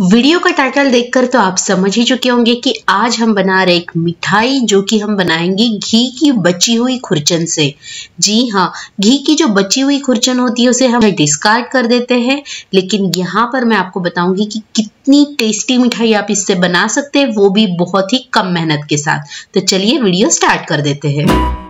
video का title देखकर तो आप समझ ही चुके होंगे कि आज हम बना रहे एक मिठाई जो कि हम बनाएंगे घी की बची हुई खुरचन से जी हाँ घी की जो बची हुई खुरचन होती है उसे हम डिस्कार्ड कर देते हैं लेकिन यहाँ पर मैं आपको बताऊंगी कि कितनी टेस्टी मिठाई आप इससे बना सकते हैं वो भी बहुत ही कम मेहनत के साथ तो चलिए वीडियो स्टार्ट कर देते हैं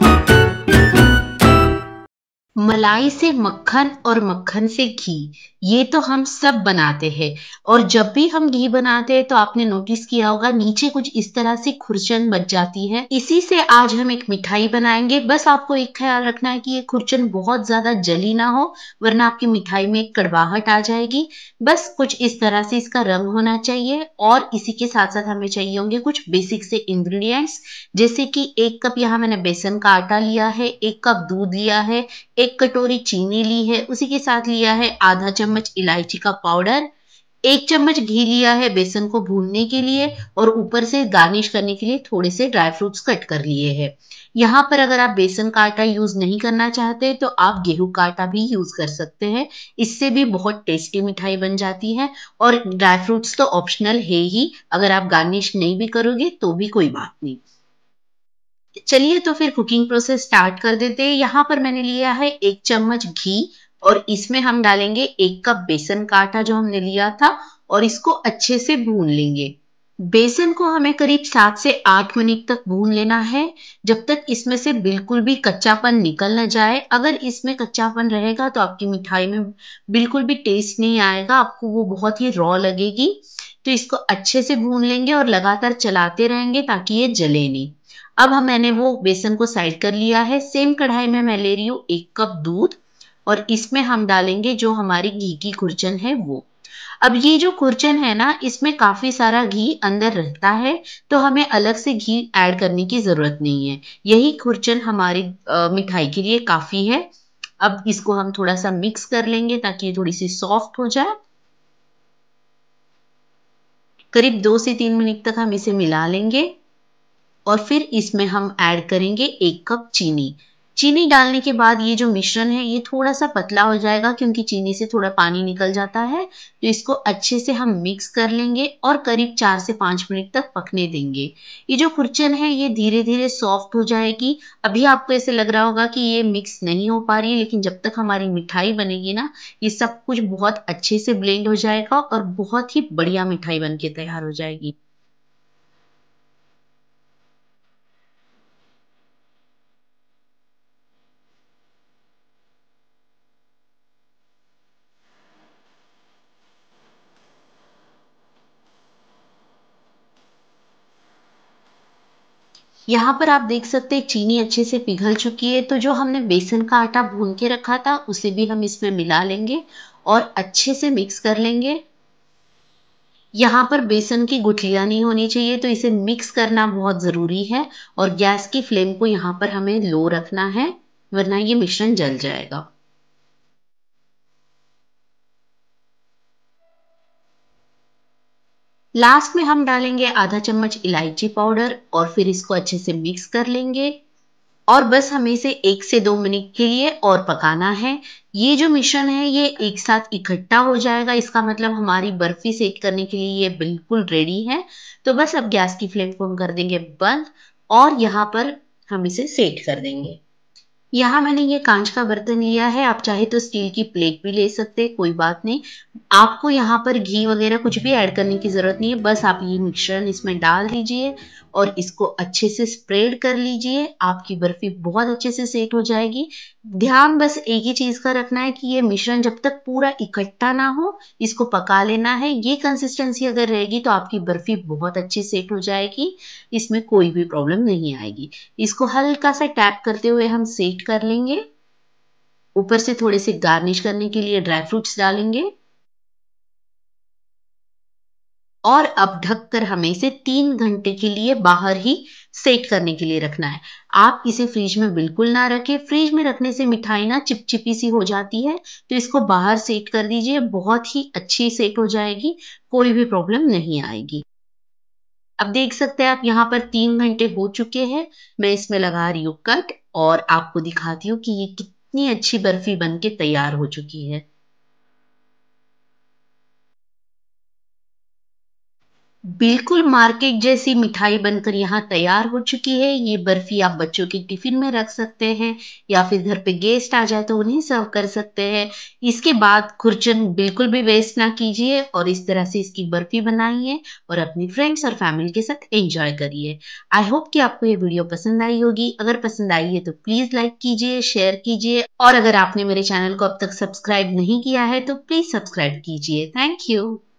मलाई से मक्खन और मक्खन से घी ये तो हम सब बनाते हैं और जब भी हम घी बनाते हैं तो आपने नोटिस किया होगा नीचे कुछ इस तरह से खुरचन बच जाती है इसी से आज हम एक मिठाई बनाएंगे बस आपको एक ख्याल रखना है कि ये खुरचन बहुत ज्यादा जली ना हो वरना आपकी मिठाई में एक कड़वाहट आ जाएगी बस कुछ इस तरह से इसका रंग होना चाहिए और इसी के साथ साथ हमें चाहिए होंगे कुछ बेसिक से इंग्रीडियंट्स जैसे कि एक कप यहाँ मैंने बेसन का आटा लिया है एक कप दूध लिया है एक एक कटोरी चीनी ली है उसी के साथ लिया है आधा चम्मच इलायची का पाउडर एक चम्मच घी लिया है बेसन को भूनने के लिए और ऊपर से गार्निश करने के लिए थोड़े से ड्राई फ्रूट्स कट कर लिए हैं यहाँ पर अगर आप बेसन का आटा यूज नहीं करना चाहते तो आप गेहूं का आटा भी यूज कर सकते हैं इससे भी बहुत टेस्टी मिठाई बन जाती है और ड्राई फ्रूट्स तो ऑप्शनल है ही अगर आप गार्निश नहीं भी करोगे तो भी कोई बात नहीं चलिए तो फिर कुकिंग प्रोसेस स्टार्ट कर देते हैं यहाँ पर मैंने लिया है एक चम्मच घी और इसमें हम डालेंगे एक कप बेसन का आटा जो हमने लिया था और इसको अच्छे से भून लेंगे बेसन को हमें करीब सात से आठ मिनट तक भून लेना है जब तक इसमें से बिल्कुल भी कच्चापन निकल ना जाए अगर इसमें कच्चापन रहेगा तो आपकी मिठाई में बिल्कुल भी टेस्ट नहीं आएगा आपको वो बहुत ही रॉ लगेगी तो इसको अच्छे से भून लेंगे और लगातार चलाते रहेंगे ताकि ये जले नहीं अब हम मैंने वो बेसन को साइड कर लिया है सेम कढ़ाई में मैं ले रही हूँ एक कप दूध और इसमें हम डालेंगे जो हमारी घी की कुर्चन है वो अब ये जो खुरचन है ना इसमें काफ़ी सारा घी अंदर रहता है तो हमें अलग से घी ऐड करने की ज़रूरत नहीं है यही खुरचन हमारी मिठाई के लिए काफ़ी है अब इसको हम थोड़ा सा मिक्स कर लेंगे ताकि ये थोड़ी सी सॉफ्ट हो जाए करीब दो से तीन मिनट तक हम इसे मिला लेंगे और फिर इसमें हम ऐड करेंगे एक कप चीनी चीनी डालने के बाद ये जो मिश्रण है ये थोड़ा सा पतला हो जाएगा क्योंकि चीनी से थोड़ा पानी निकल जाता है तो इसको अच्छे से हम मिक्स कर लेंगे और करीब चार से पांच मिनट तक पकने देंगे ये जो खुरचन है ये धीरे धीरे सॉफ्ट हो जाएगी अभी आपको ऐसे लग रहा होगा कि ये मिक्स नहीं हो पा रही है लेकिन जब तक हमारी मिठाई बनेगी ना ये सब कुछ बहुत अच्छे से ब्लेंड हो जाएगा और बहुत ही बढ़िया मिठाई बन के तैयार हो जाएगी यहाँ पर आप देख सकते हैं चीनी अच्छे से पिघल चुकी है तो जो हमने बेसन का आटा भून के रखा था उसे भी हम इसमें मिला लेंगे और अच्छे से मिक्स कर लेंगे यहाँ पर बेसन की गुठलियाँ नहीं होनी चाहिए तो इसे मिक्स करना बहुत ज़रूरी है और गैस की फ्लेम को यहाँ पर हमें लो रखना है वरना ये मिश्रण जल जाएगा लास्ट में हम डालेंगे आधा चम्मच इलायची पाउडर और फिर इसको अच्छे से मिक्स कर लेंगे और बस हमें इसे एक से दो मिनट के लिए और पकाना है ये जो मिश्रण है ये एक साथ इकट्ठा हो जाएगा इसका मतलब हमारी बर्फी सेक करने के लिए ये बिल्कुल रेडी है तो बस अब गैस की फ्लेम को हम कर देंगे बंद और यहाँ पर हम इसे सेट कर देंगे यहाँ मैंने ये कांच का बर्तन लिया है आप चाहे तो स्टील की प्लेट भी ले सकते हैं कोई बात नहीं आपको यहाँ पर घी वगैरह कुछ भी ऐड करने की ज़रूरत नहीं है बस आप ये मिक्सचर इसमें डाल दीजिए और इसको अच्छे से स्प्रेड कर लीजिए आपकी बर्फी बहुत अच्छे से सेट हो जाएगी ध्यान बस एक ही चीज़ का रखना है कि ये मिश्रण जब तक पूरा इकट्ठा ना हो इसको पका लेना है ये कंसिस्टेंसी अगर रहेगी तो आपकी बर्फी बहुत अच्छी सेट हो जाएगी इसमें कोई भी प्रॉब्लम नहीं आएगी इसको हल्का सा टैप करते हुए हम सेट कर लेंगे ऊपर से थोड़े से गार्निश करने के लिए ड्राई फ्रूट्स डालेंगे और अब ढककर हमें इसे तीन घंटे के लिए बाहर ही सेट करने के लिए रखना है आप इसे फ्रिज में बिल्कुल ना रखें फ्रिज में रखने से मिठाई ना चिपचिपी सी हो जाती है तो इसको बाहर सेट कर दीजिए बहुत ही अच्छी सेट हो जाएगी कोई भी प्रॉब्लम नहीं आएगी अब देख सकते हैं आप यहाँ पर तीन घंटे हो चुके हैं मैं इसमें लगा रही हूँ कट और आपको दिखाती हूँ कि ये कितनी अच्छी बर्फी बन के तैयार हो चुकी है बिल्कुल मार्केट जैसी मिठाई बनकर यहाँ तैयार हो चुकी है ये बर्फ़ी आप बच्चों के टिफ़िन में रख सकते हैं या फिर घर पे गेस्ट आ जाए तो उन्हें सर्व कर सकते हैं इसके बाद खुरचन बिल्कुल भी वेस्ट ना कीजिए और इस तरह से इसकी बर्फ़ी बनाइए और अपने फ्रेंड्स और फैमिली के साथ एंजॉय करिए आई होप कि आपको ये वीडियो पसंद आई होगी अगर पसंद आई है तो प्लीज़ लाइक कीजिए शेयर कीजिए और अगर आपने मेरे चैनल को अब तक सब्सक्राइब नहीं किया है तो प्लीज़ सब्सक्राइब कीजिए थैंक यू